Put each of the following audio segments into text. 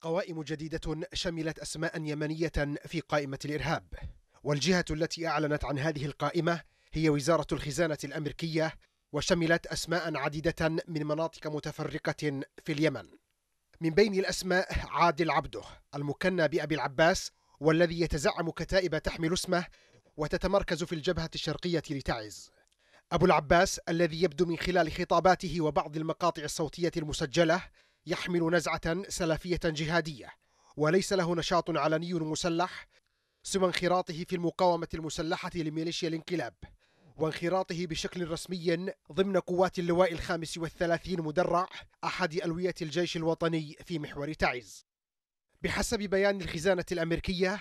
قوائم جديدة شملت أسماء يمنية في قائمة الإرهاب والجهة التي أعلنت عن هذه القائمة هي وزارة الخزانة الأمريكية وشملت أسماء عديدة من مناطق متفرقة في اليمن من بين الأسماء عادل عبده المكنى بأبي العباس والذي يتزعم كتائب تحمل اسمه وتتمركز في الجبهة الشرقية لتعز أبو العباس الذي يبدو من خلال خطاباته وبعض المقاطع الصوتية المسجلة يحمل نزعة سلفية جهادية وليس له نشاط علني مسلح سوى انخراطه في المقاومة المسلحة لميليشيا الانقلاب وانخراطه بشكل رسمي ضمن قوات اللواء الخامس والثلاثين مدرع أحد ألوية الجيش الوطني في محور تعز بحسب بيان الخزانة الأمريكية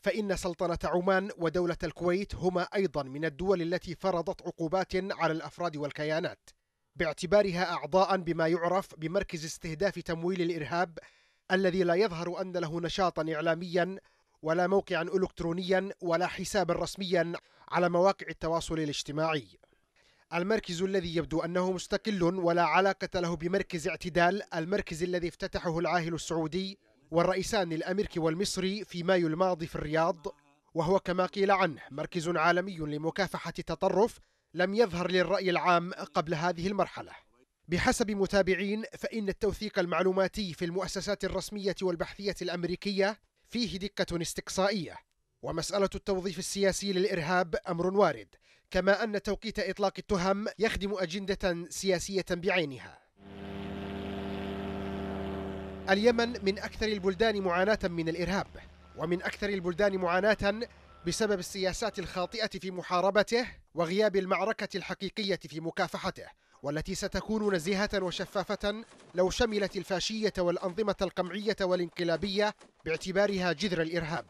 فإن سلطنة عمان ودولة الكويت هما أيضا من الدول التي فرضت عقوبات على الأفراد والكيانات باعتبارها أعضاء بما يعرف بمركز استهداف تمويل الإرهاب الذي لا يظهر أن له نشاطا إعلاميا ولا موقعا إلكترونيا ولا حسابا رسميا على مواقع التواصل الاجتماعي المركز الذي يبدو أنه مستقل ولا علاقة له بمركز اعتدال المركز الذي افتتحه العاهل السعودي والرئيسان الأمريكي والمصري في مايو الماضي في الرياض وهو كما قيل عنه مركز عالمي لمكافحة التطرف لم يظهر للرأي العام قبل هذه المرحلة بحسب متابعين فإن التوثيق المعلوماتي في المؤسسات الرسمية والبحثية الأمريكية فيه دقة استقصائية ومسألة التوظيف السياسي للإرهاب أمر وارد كما أن توقيت إطلاق التهم يخدم أجندة سياسية بعينها اليمن من أكثر البلدان معاناة من الإرهاب ومن أكثر البلدان معاناة بسبب السياسات الخاطئة في محاربته وغياب المعركة الحقيقية في مكافحته والتي ستكون نزيهة وشفافة لو شملت الفاشية والأنظمة القمعية والانقلابية باعتبارها جذر الإرهاب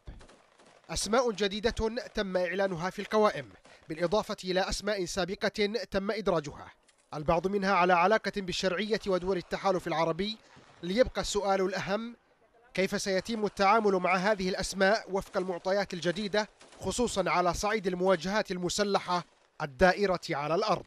أسماء جديدة تم إعلانها في القوائم بالإضافة إلى أسماء سابقة تم إدراجها البعض منها على علاقة بالشرعية ودول التحالف العربي ليبقى السؤال الأهم كيف سيتم التعامل مع هذه الأسماء وفق المعطيات الجديدة خصوصا على صعيد المواجهات المسلحة الدائرة على الأرض